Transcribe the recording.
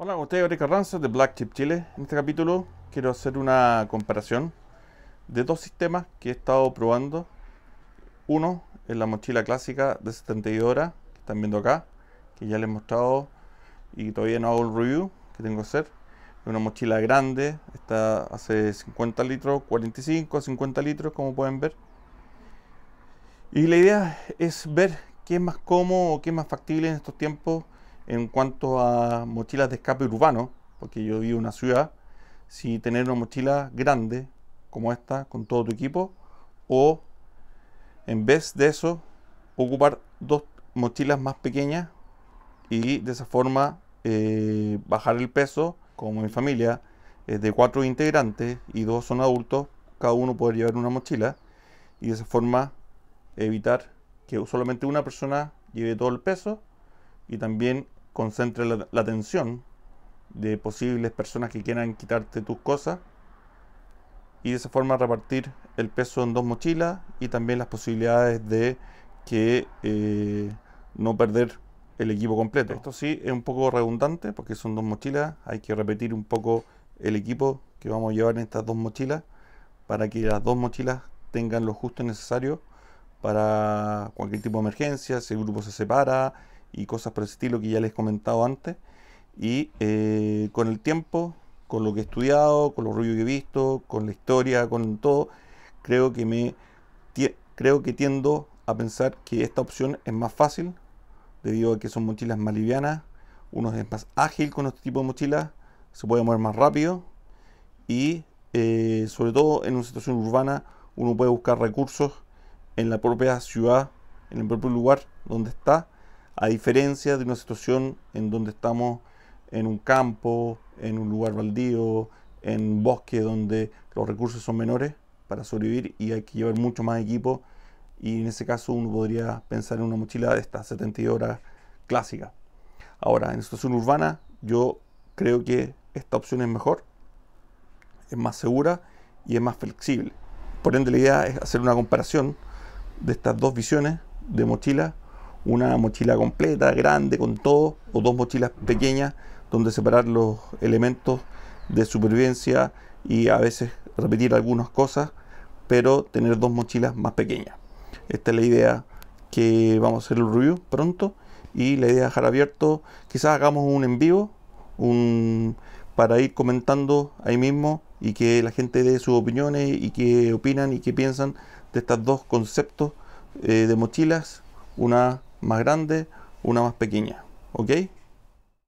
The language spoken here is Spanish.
Hola, usted es de Black Chip Chile. En este capítulo quiero hacer una comparación de dos sistemas que he estado probando. Uno es la mochila clásica de 72 horas, que están viendo acá, que ya les he mostrado y todavía no hago el review que tengo que hacer. Es una mochila grande, esta hace 50 litros, 45, 50 litros, como pueden ver. Y la idea es ver qué es más cómodo, qué es más factible en estos tiempos en cuanto a mochilas de escape urbano, porque yo vivo en una ciudad, si tener una mochila grande como esta con todo tu equipo o en vez de eso ocupar dos mochilas más pequeñas y de esa forma eh, bajar el peso como mi familia de cuatro integrantes y dos son adultos cada uno puede llevar una mochila y de esa forma evitar que solamente una persona lleve todo el peso y también concentre la, atención de posibles personas que quieran quitarte tus cosas y de esa forma repartir el peso en dos mochilas y también las posibilidades de que eh, no perder el equipo completo. Esto sí es un poco redundante porque son dos mochilas, hay que repetir un poco el equipo que vamos a llevar en estas dos mochilas para que las dos mochilas tengan lo justo necesario para cualquier tipo de emergencia, si el grupo se separa, y cosas por el estilo que ya les he comentado antes. Y eh, con el tiempo, con lo que he estudiado, con los ruidos que he visto, con la historia, con todo, creo que me creo que tiendo a pensar que esta opción es más fácil debido a que son mochilas más livianas, uno es más ágil con este tipo de mochilas, se puede mover más rápido y eh, sobre todo en una situación urbana uno puede buscar recursos en la propia ciudad, en el propio lugar donde está a diferencia de una situación en donde estamos en un campo, en un lugar baldío, en un bosque donde los recursos son menores para sobrevivir y hay que llevar mucho más equipo y en ese caso uno podría pensar en una mochila de estas 72 horas clásica. Ahora, en situación urbana yo creo que esta opción es mejor, es más segura y es más flexible. Por ende la idea es hacer una comparación de estas dos visiones de mochila una mochila completa, grande, con todo, o dos mochilas pequeñas donde separar los elementos de supervivencia y a veces repetir algunas cosas, pero tener dos mochilas más pequeñas. Esta es la idea que vamos a hacer el review pronto y la idea es dejar abierto, quizás hagamos un en vivo, un para ir comentando ahí mismo y que la gente dé sus opiniones y que opinan y qué piensan de estos dos conceptos eh, de mochilas, una más grande, una más pequeña. ¿Ok?